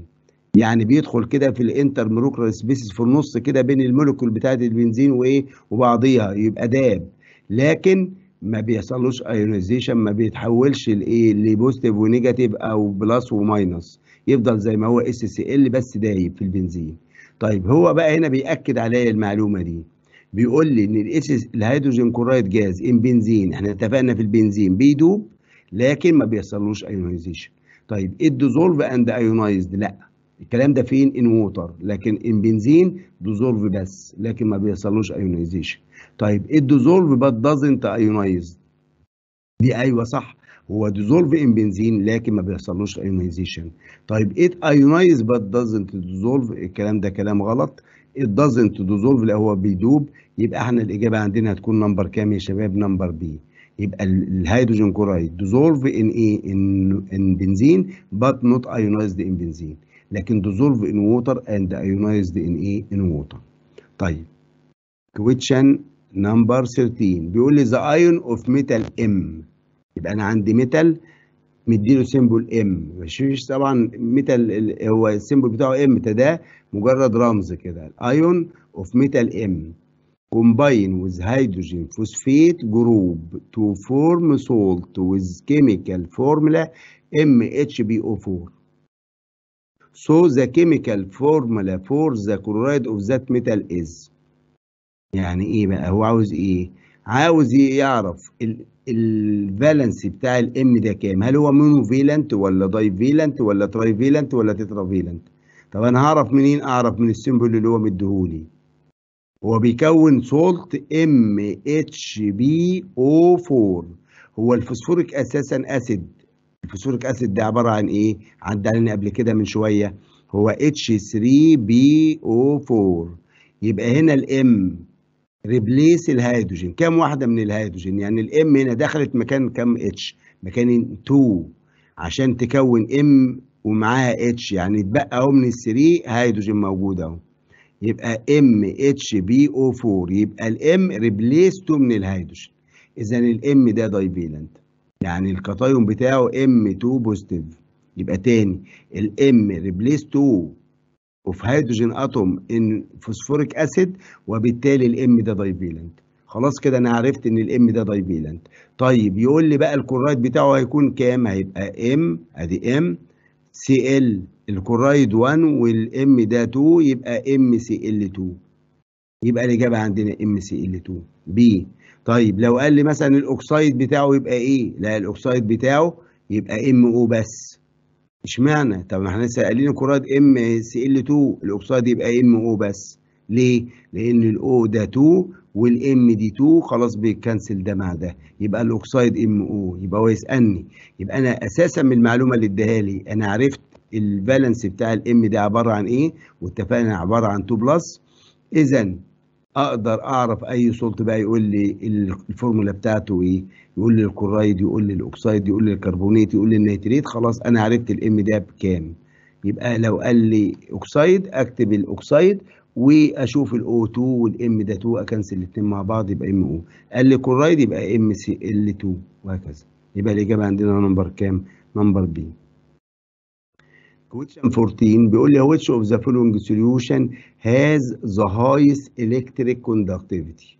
A: يعني بيدخل كده في الانتر مولكيولار سبيسيس في النص كده بين المولكيول بتاعه البنزين وايه وبعضيها يبقى داب لكن ما بيحصلوش ايونيزيشن ما بيتحولش لايه لبوزيتيف ونيجاتيف او بلس وماينس يفضل زي ما هو اس سي ال بس دايب في البنزين طيب هو بقى هنا بياكد عليا المعلومه دي بيقول لي ان الاس الهيدروجين كلورايد جاز ان بنزين احنا اتفقنا في البنزين بيدوب لكن ما بيحصلوش ايونيزيشن طيب ديزولف اند ايونايزد لا الكلام ده فين ان ووتر لكن ان بنزين ديزولف بس لكن ما بيحصلوش ايونيزيشن طيب ايه الديزولف بات دازنت ايونايز دي ايوه صح هو ديزولف ان بنزين لكن ما بيحصلوش ايونيزيشن طيب ايه ايونايز بات دازنت ديزولف الكلام ده كلام غلط ات دازنت ديزولف لا هو بيدوب يبقى احنا الاجابه عندنا هتكون نمبر كام يا شباب نمبر بي يبقى الهيدروجين كورايد ديزولف ان ايه ان ان بنزين بات نوت ايونايزد ان بنزين لكن dissolve in water and ionized in ايه in water طيب question number 13 بيقول لي the ion of metal M يبقى انا عندي ميتال مديله سيمبل ام مفيش طبعا ميتال هو السيمبل بتاعه M ده مجرد رمز كده ion of metal M combine with hydrogen phosphate group to form salt with chemical formula MHBO4 So the chemical formula for the chloride of that metal is يعني ايه بقى هو عاوز ايه؟ عاوز يعرف الفالنس بتاع الام ده كام؟ هل هو مونوفيلنت ولا دايفيلنت ولا ترايفيلنت ولا تترافيلنت؟ طب انا هعرف منين؟ اعرف من السيمبل اللي هو مديهولي. هو بيكون سولت ام اتش بي او 4 هو الفوسفوريك اساسا اسيد الفوسفوريك اسيد ده عباره عن ايه؟ عدى علينا قبل كده من شويه هو H3BO4 يبقى هنا الام ريبليس الهيدروجين كام واحده من الهيدروجين؟ يعني الام هنا دخلت مكان كام اتش؟ مكان 2 عشان تكون ام ومعاها اتش يعني اتبقى اهو من ال 3 هيدروجين موجود اهو يبقى ام اتش بي او 4 يبقى الام ريبليس 2 من الهيدروجين اذا الام ده دايفيلنت يعني الكتايون بتاعه ام 2 بوزيتيف يبقى تاني الام ريبليس 2 اوف هيدروجين اتوم ان فوسفوريك اسيد وبالتالي الام ده دايفيلنت خلاص كده انا عرفت ان الام ده دايفيلنت طيب يقول لي بقى الكورايد بتاعه هيكون كام هيبقى ام ادي ام سي ال الكورايد 1 والام ده 2 يبقى ام سي ال 2 يبقى الاجابه عندنا ام سي ال 2 بي طيب لو قال لي مثلا الاكسايد بتاعه يبقى ايه لا الاكسايد بتاعه يبقى ام او بس اشمعنى طب ما احنا لسه قايلين الكرات ام سي ال 2 الاكسايد يبقى ام او بس ليه لان الاو ده 2 والام دي 2 خلاص بيتكنسل ده مع ده يبقى الاكسايد ام او يبقى هو يسالني يبقى انا اساسا من المعلومه اللي اداها لي انا عرفت البالانس بتاع الام ده عباره عن ايه واتفقنا عباره عن 2 بلس اذا اقدر اعرف اي صوت بقى يقول لي الفورمولا بتاعته ايه يقول لي الكورايد يقول لي الاكسيد يقول لي الكربونيت يقول لي النيتريت خلاص انا عرفت الام ده بكام يبقى لو قال لي اوكسيد اكتب الاوكسيد واشوف الاو 2 والام ده 2 اكنسل الاثنين مع بعض يبقى ام او قال لي كورايد يبقى ام سي ال 2 وهكذا يبقى الاجابه عندنا نمبر كام نمبر بي question 14 بيقول لي which of the following solution has the highest electric conductivity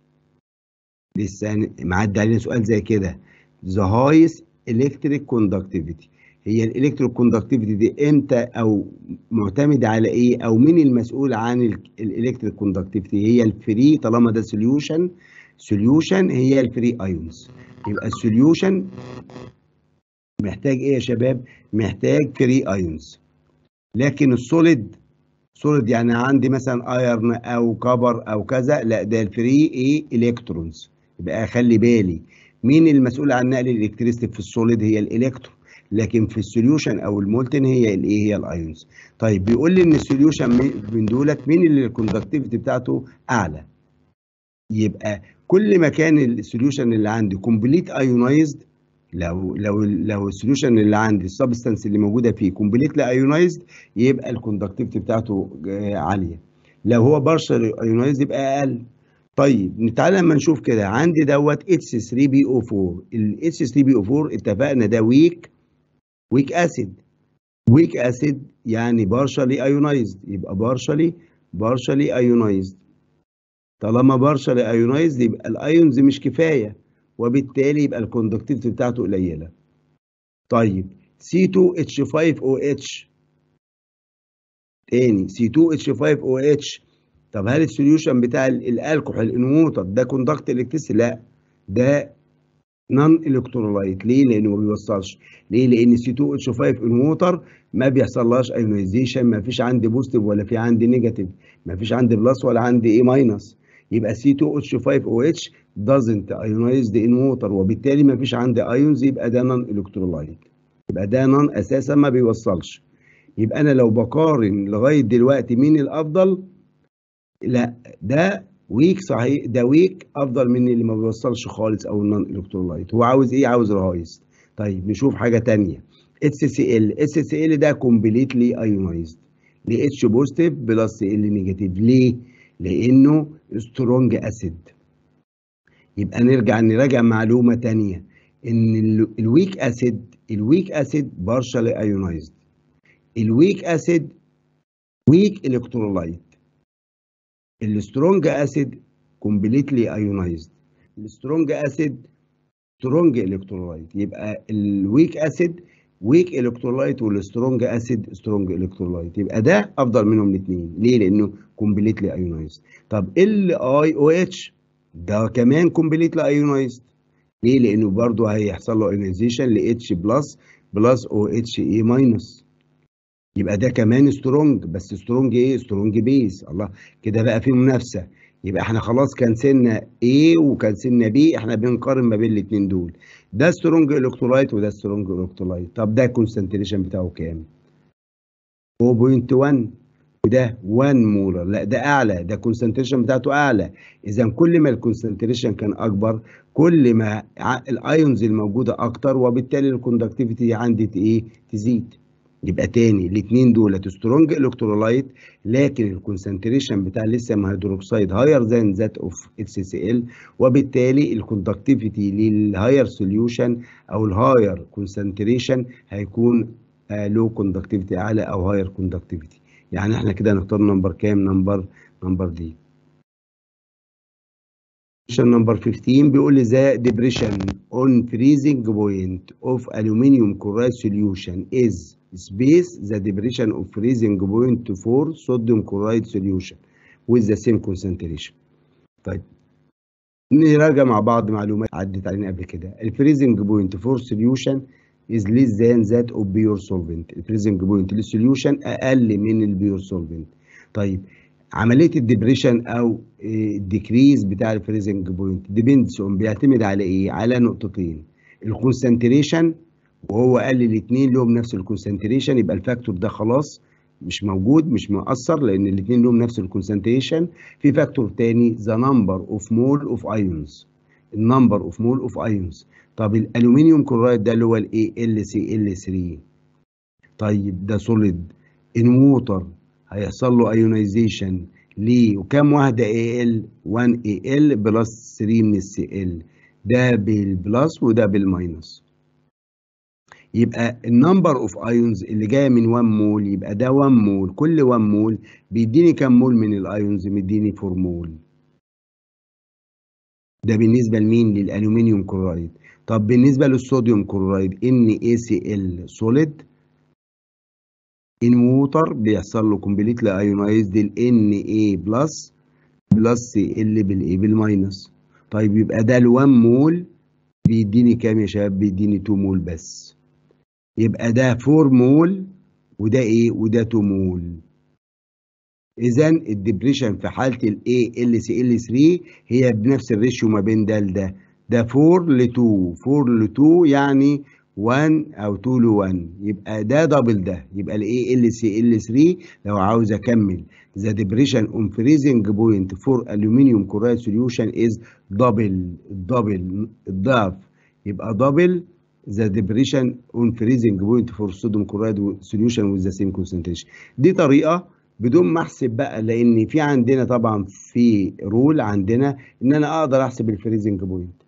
A: لسه معدي علينا سؤال زي كده the highest electric conductivity هي الالكترو كوندكتيفيتي دي امتى او معتمده على ايه او مين المسؤول عن الالكترو كوندكتيفيتي هي الفري طالما ده سوليوشن سوليوشن هي الفري ايونز يبقى السوليوشن محتاج ايه يا شباب محتاج فري ايونز لكن السوليد سوليد يعني عندي مثلا ايرن او كبر او كذا لا ده الفري ايه الكترونز يبقى اخلي بالي مين المسؤول عن نقل الالكتريستيك في السوليد هي الالكترون لكن في السوليوشن او المولتن هي الايه هي الايونز طيب بيقول لي ان السوليوشن من دولت مين اللي الكوندكتيفيتي بتاعته اعلى يبقى كل ما كان السوليوشن اللي عندي كومبليت ايونايزد لو لو لو السوليوشن اللي عندي السبستانس اللي موجوده فيه كومبليتلي ايونايزد يبقى الكوندكتيفيتي بتاعته آه، عاليه لو هو بارشل ايونايزد يبقى اقل طيب تعالى لما نشوف كده عندي دوت اتش 3 بي او 4 الاتش 3 بي او 4 اتفقنا ده ويك ويك اسيد ويك اسيد يعني بارشلي ايونايزد يبقى بارشلي بارشلي ايونايزد طالما بارشلي ايونايزد يبقى الايونز مش كفايه وبالتالي يبقى الكوندكتيفيتي بتاعته قليله طيب C2H5OH تاني C2H5OH طب هل السوليوشن بتاع الالكحول الانوتر ده كوندكت الكتريسي لا ده نون الكترولايت ليه لانه ما بيوصلش ليه لان سي 2 اتش 5 ووتر ما بيحصلهاش ايونيزيشن ما فيش عندي بوزيتيف ولا في عندي نيجاتيف ما فيش عندي بلس ولا عندي اي ماينس يبقي سي 2 اتش 5 او اتش doesn't ionize in water وبالتالي ما فيش عندي ايونز يبقى ده نون الكترولايت يبقى ده نون اساسا ما بيوصلش يبقى انا لو بقارن لغايه دلوقتي مين الافضل لا ده ويك صحيح ده ويك افضل من اللي ما بيوصلش خالص او النون الكترولايت هو عاوز ايه عاوز رهايست طيب نشوف حاجه ثانيه اس سي ال اس سي ال ده كومبليتلي ايونايزد ل اتش بوزيتيف بلس ال نيجاتيف ليه لانه سترونج اسيد يبقى نرجع نراجع معلومه ثانيه ان الويك اسيد الويك اسيد بارشالي ايونايزد الويك اسيد ويك الكترولايت السترونج اسيد كومبليتلي ايونايزد السترونج اسيد سترونج الكترولايت يبقى الويك اسيد ويك الكترولايت والسترونج اسيد سترونج الكترولايت يبقى ده افضل منهم الاثنين ليه لانه كومبليتلي ايونايزد طب ال اي او اتش ده كمان كومبليتلي ايونايزد ليه لانه برضه هيحصل له ايونايزيشن ل اتش بلس بلس او اتش اي ماينس يبقى ده كمان سترونج بس سترونج ايه سترونج بيز الله كده بقى في منافسه يبقى احنا خلاص كان ايه A سنة B احنا بنقارن ما بين الاثنين دول ده سترونج الكترولايت وده سترونج الكترولايت طب ده الكونسنتريشن بتاعه كام 0.1 وده 1 مولر لا ده اعلى ده الكونسنتريشن بتاعته اعلى اذا كل ما الكونسنتريشن كان اكبر كل ما الايونز الموجوده اكتر وبالتالي الكوندكتيفيتي عندي ايه تزيد يبقى تاني الاثنين دولت سترونج الكترولايت لكن الكونسنتريشن بتاع الليثيوم هيدروكسيد هاير ذان ذات اوف اتش سي ال وبالتالي الكوندكتيفيتي للهاير سوليوشن او الهاير كونسنتريشن هيكون لو آه، كوندكتيفيتي اعلى او هاير كوندكتيفيتي يعني احنا كده نختار نمبر كام نمبر نمبر دي نمبر 15 بيقول لي ذا ديبريشن اون فريزنج بوينت اوف الومنيوم كلورايد سوليوشن از space the depression of freezing point for sodium chloride solution with the same concentration. طيب نراجع مع بعض معلومات عدت علينا قبل كده. الفريزنج بوينت فور سوليوشن is less than that of pure solvent. الفريزنج بوينت للسوليوشن اقل من البيور سولفنت. طيب عمليه الدبريشن او الديكريز آه، بتاع الفريزنج بوينت ديبندس بيعتمد على ايه؟ على نقطتين. الكونسنتريشن وهو قال لي الاثنين لهم نفس الكونسنتريشن يبقى الفاكتور ده خلاص مش موجود مش مؤثر لان الاثنين لهم نفس الكونسنتريشن في فاكتور تاني ذا نمبر اوف مول اوف ايونز النمبر اوف مول اوف ايونز طب الالومنيوم كلورايد ده اللي هو الاي ال سي ال 3 طيب ده سوليد ان ووتر هيحصل له ايونيزيشن ليه وكام واحده اي ال 1 اي ال بلس 3 من السي ال ده بالبلس وده بالماينس يبقى النمبر اوف ايونز اللي جايه من 1 مول يبقى ده 1 مول كل 1 مول بيديني كام مول من الايونز مديني 4 مول ده بالنسبه لمين للالومنيوم كلورايد طب بالنسبه للصوديوم كلورايد ان اي سي ال سوليد ان ووتر بيحصل له كومبليتلي ايونايزد الان اي بلس بلس سي ال بالاي بالماينس طيب يبقى ده ال1 مول بيديني كام يا شباب بيديني 2 مول بس يبقى ده مول وده ايه وده مول اذا الدبريشن في حاله الاي ال سي ال 3 هي بنفس الريشيو ما بين ده لده ده 4 ل 2 4 ل 2 يعني 1 او 2 ل 1 يبقى ده دبل ده يبقى الاي ال سي ال 3 لو عاوز اكمل ذا ديبريشن اون فريزنج بوينت فور الومنيوم كورايد سوليوشن از دبل دبل الضعف يبقى دبل ذا ديبريشن اون فريزنج بوينت فور sodium كلورايد سوليوشن وذ ذا سيم كونسنتريشن دي طريقه بدون ما احسب بقى لان في عندنا طبعا في رول عندنا ان انا اقدر احسب الفريزنج بوينت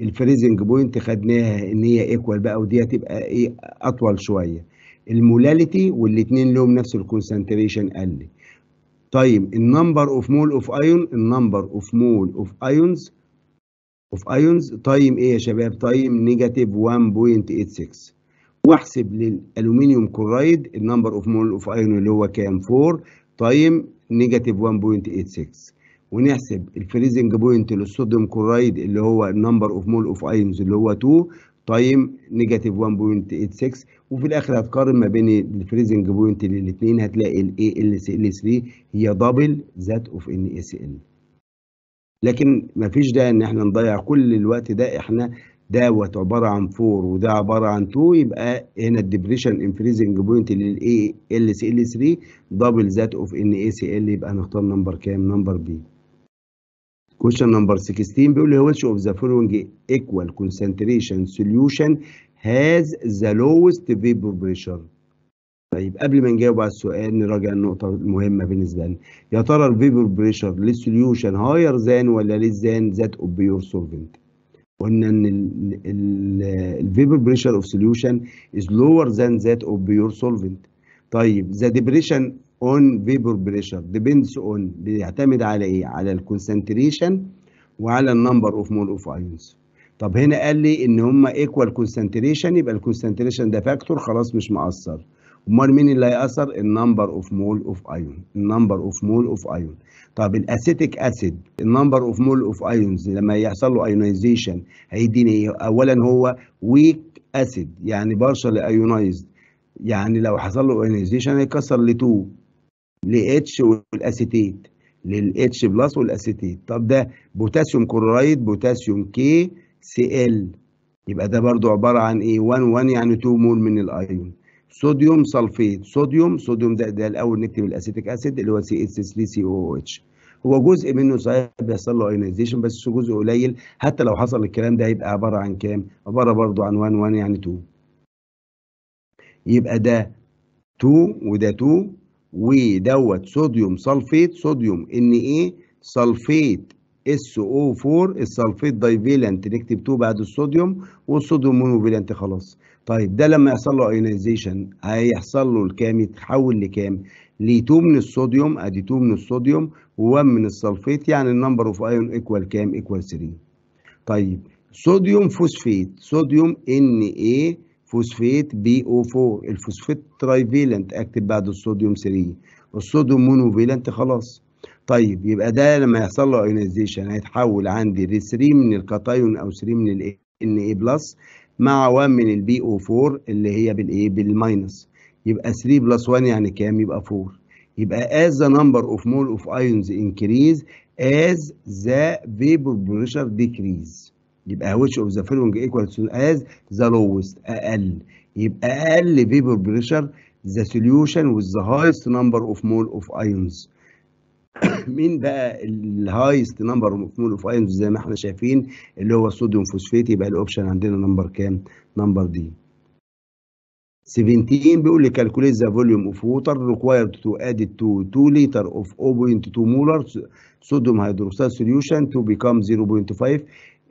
A: الفريزنج بوينت خدناها ان هي ايكوال بقى ودي هتبقى ايه اطول شويه المولاليتي والاثنين لهم نفس الكونسنتريشن قل طيب النمبر اوف مول اوف ايون النمبر اوف مول اوف ايونز اوف ايونز تايم ايه يا شباب تايم نيجاتيف 1.86 واحسب للالومنيوم كلورايد النمبر اوف مول اوف ايون اللي هو كام 4 تايم نيجاتيف 1.86 ونحسب الفريزنج بوينت للصوديوم كلورايد اللي هو النمبر اوف مول اوف ايونز اللي هو 2 تايم نيجاتيف 1.86 وفي الاخر هتقارن ما بين الفريزنج بوينت للاثنين هتلاقي ال ال 3 هي دبل ذات اوف ان اس ال لكن مفيش داعي ان احنا نضيع كل الوقت ده احنا دوت عباره عن 4 وده عباره عن 2 يبقى هنا الديبريشن انفريزنج بوينت للاي ال سي ال 3 دبل ذات اوف ان اي سي ال يبقى هنختار نمبر كام؟ نمبر بي. كويشن نمبر 16 بيقول لي ويتش اوف ذا فولوينج ايكوال كونسنتريشن سوليوشن هاز ذا لوست فيبر بريشر طيب قبل ما نجاوب على السؤال نراجع النقطة المهمة بالنسبة لنا يا ترى الفيبر بريشر للسوليوشن هاير زان ولا ليس ذات اوف بيور سولفنت قلنا ان الفيبر بريشر اوف سوليوشن از لور ذان ذات اوف بيور سولفنت طيب ذا ديبريشن اون فيبر بريشر ديبندز اون بيعتمد على ايه على الكونسنتريشن وعلى النمبر اوف مول اوف ايونز طب هنا قال لي ان هم ايكوال كونسنتريشن يبقى الكونسنتريشن ده فاكتور خلاص مش مقصر امال مين اللي هيأثر النمبر اوف مول اوف ايون النمبر اوف مول اوف ايون طب الاسيتيك اسيد النمبر اوف مول اوف ايونز لما يحصل له ايونيزيشن هيديني ايه اولا هو ويك اسيد يعني بارشل ايونايزد يعني لو حصل له ايونيزيشن هيكسر ل 2 ل اتش والاسيتيت للاتش بلس والاسيتيت طب ده بوتاسيوم كلورايد بوتاسيوم كي سي ال يبقى ده برضو عباره عن ايه 1 1 يعني 2 مول من الايون صوديوم صلفيت صوديوم صوديوم ده ده الاول نكتب الاسيتيك اسيد اللي هو سي اس 3 سي او اتش هو جزء منه صحيح بيحصل له ايونيزيشن بس جزء قليل حتى لو حصل الكلام ده هيبقى عباره عن كام؟ عباره برضو عن 1 1 يعني 2 يبقى ده 2 وده 2 ودوت صوديوم صلفيت صوديوم ان ايه صلفيت SO4 السلفيت دايفيلنت نكتب 2 بعد الصوديوم والصوديوم مونوفيلنت خلاص طيب ده لما يحصل له ايونيزيشن هيحصل له الكام يتحول لكام ل 2 من الصوديوم ادي 2 من الصوديوم و1 من السلفيت يعني النمبر اوف ايون ايكوال كام ايكوال 3 طيب صوديوم فوسفيت صوديوم ان اي فوسفيت بي او 4 الفوسفيت ترايفيلنت اكتب بعد الصوديوم 3 الصوديوم مونوفيلنت خلاص طيب يبقى ده لما يحصل له ايونيزيشن هيتحول عندي ل 3 من الكاتايون او 3 من ال Na بلس مع 1 من البي او 4 اللي هي بالايه بالماينس يبقى 3 بلس 1 يعني كام يبقى 4 يبقى as the number of mole of ions increase as the vapor pressure decrease يبقى which of the following equals to as the lowest اقل يبقى اقل vapor pressure the solution with the highest number of mole of ions مين بقى الهايست نمبر اوف ايونز زي ما احنا شايفين اللي هو الصوديوم فوسفيت يبقى الاوبشن عندنا نمبر كام؟ نمبر دي 17 بيقول لي كالكوليت ذا فوليوم اوف ووتر ريكوايرد تو اد تو 2 لتر اوف 0.2 مولر صوديوم هيدروكسيد سوليوشن تو بيكام 0.5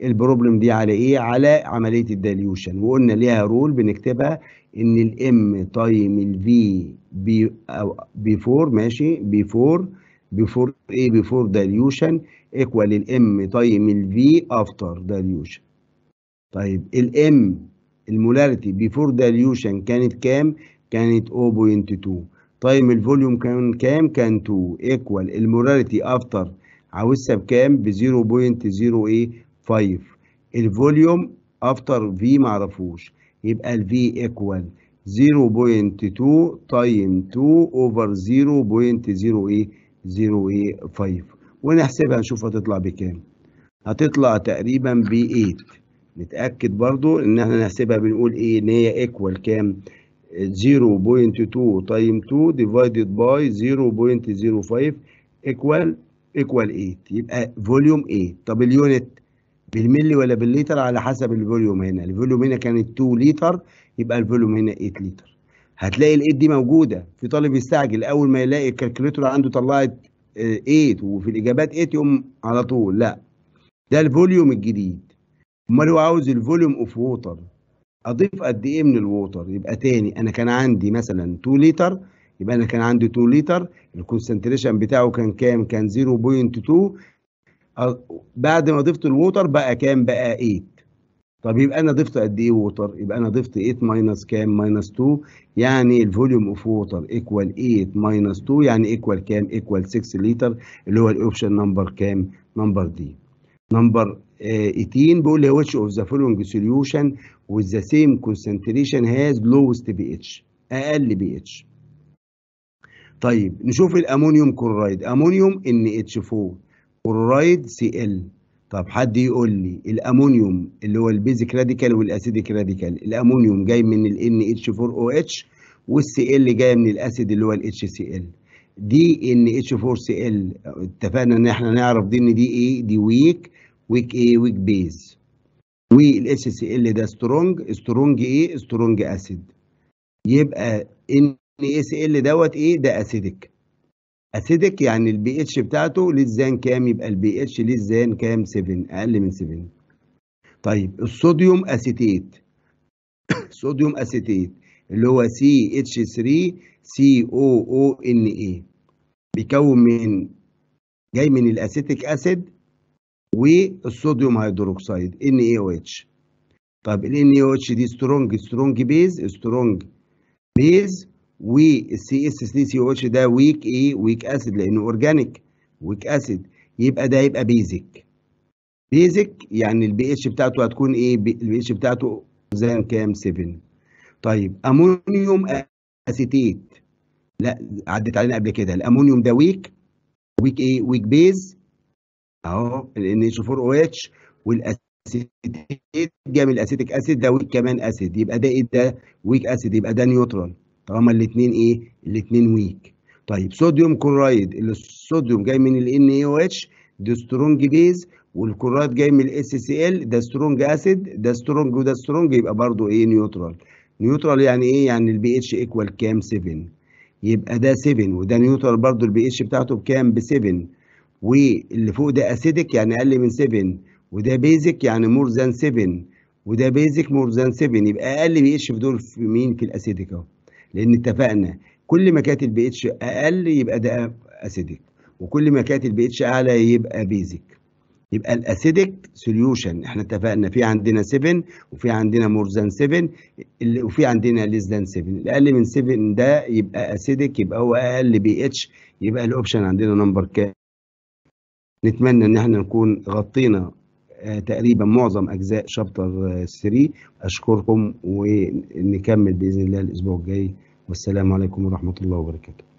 A: البروبلم دي على ايه؟ على عمليه الديليوشن وقلنا ليها رول بنكتبها ان الام تايم الفي بي 4 ماشي بي 4 before A before dilution equal الام تايم الفي after dilution طيب الام المولاريتي before dilution كانت كام؟ كانت 0.2 تايم طيب، الفوليوم كان كام؟ كان 2 equal المولاريتي after عاوزها بكام؟ ب 0.085 الفوليوم after في معرفوش يبقى V ايكوال 0.2 تايم 2 اوفر 0.08 0.05 ونحسبها نشوف هتطلع بكام هتطلع تقريبا ب 8 نتاكد برضو ان احنا نحسبها بنقول ايه ان هي ايكوال كام 0.2 تايم 2 ديفايدد باي 0.05 ايكوال ايكوال 8 يبقى فوليوم إيه؟ 8 طب اليونت بالملي ولا بالليتر على حسب الفوليوم هنا الفوليوم هنا كانت 2 لتر يبقى الفوليوم هنا 8 لتر هتلاقي الايد دي موجوده في طالب يستعجل اول ما يلاقي الكالكوليتور عنده طلعت 8 آه، وفي الاجابات 8 يقوم على طول لا ده الفوليوم الجديد امال هو عاوز الفوليوم اوف ووتر اضيف قد ايه من الووتر يبقى تاني انا كان عندي مثلا 2 لتر يبقى انا كان عندي 2 لتر الكونسنتريشن بتاعه كان كام كان 0.2 بعد ما ضفت الووتر بقى كام بقى 8 طب يبقى انا ضفت قد ايه ووتر يبقى انا ضفت 8 ماينس كام ماينس 2 يعني الفوليوم اوف ووتر ايكوال 8 ماينس 2 يعني ايكوال كام ايكوال 6 لتر اللي هو الاوبشن نمبر كام نمبر دي نمبر 18 بيقول لي which of the following solution with the same concentration has lowest pH اقل بي اتش طيب نشوف الامونيوم كلورايد امونيوم ان اتش 4 كلورايد سي ال طب حد يقول لي الامونيوم اللي هو البيزك راديكال والاسيدك راديكال الامونيوم جاي من ال NH4OH والسي ال جاي من الاسيد اللي هو ال HCl دي ان H4Cl اتفقنا ان احنا نعرف دي ان دي ايه دي ويك ويك ايه ويك بيز وال HCl ده سترونج سترونج ايه سترونج اسيد يبقى ان SL دوت ايه ده اسيدك اسيدك يعني البي اتش بتاعته للزان كام يبقى البي اتش للزان كام 7 اقل من 7 طيب الصوديوم اسيتيت صوديوم اسيتيت اللي هو سي اتش 3 سي او او ان اي بيكون من جاي من الاسيتيك اسيد والصوديوم هيدروكسيد ان اي او اتش طب ال ان اي او اتش دي سترونج سترونج بيز سترونج بيز والسي اس 3 سي او اتش ده ويك ايه ويك اسيد لانه اورجانيك ويك اسيد يبقى ده يبقى بيزك بيزك يعني البي اتش بتاعته هتكون ايه البي اتش بتاعته زي كام 7 طيب امونيوم اسيتيت لا عدت علينا قبل كده الامونيوم ده ويك ويك ايه ويك بيز اهو الان اتش 4 او اتش والاسيتيت جامد من الاسيتيك اسيد ده ويك كمان اسيد يبقى ده ايه ده ويك اسيد يبقى ده نيوترال طالما الاثنين ايه الاثنين ويك طيب صوديوم كلورايد الصوديوم جاي من ال NaOH دي سترونج بيز والكلورايد جاي من الاس سي ال ده سترونج اسيد ده سترونج وده سترونج يبقى برضو ايه نيوترال نيوترال يعني ايه يعني البي اتش ايكوال كام 7 يبقى ده 7 وده نيوترال برضو البي اتش بتاعته بكام ب 7 واللي فوق ده اسيدك يعني اقل من 7 وده بيزك يعني مور ذان 7 وده بيزك مور ذان 7 يبقى اقل بي اتش في دول في مين في الاسيدك اهو لان اتفقنا كل ما كانت البي اتش اقل يبقى ده اسيديك وكل ما كانت البي اتش اعلى يبقى بيزك يبقى الاسيديك سوليوشن احنا اتفقنا في عندنا 7 وفي عندنا مور ذان 7 وفي عندنا ليس ذان 7 الاقل من 7 ده يبقى اسيديك يبقى هو اقل بي اتش يبقى الاوبشن عندنا نمبر كام نتمنى ان احنا نكون غطينا آه، تقريبا معظم اجزاء شابتر 3 اشكركم ونكمل باذن الله الاسبوع الجاي والسلام عليكم ورحمه الله وبركاته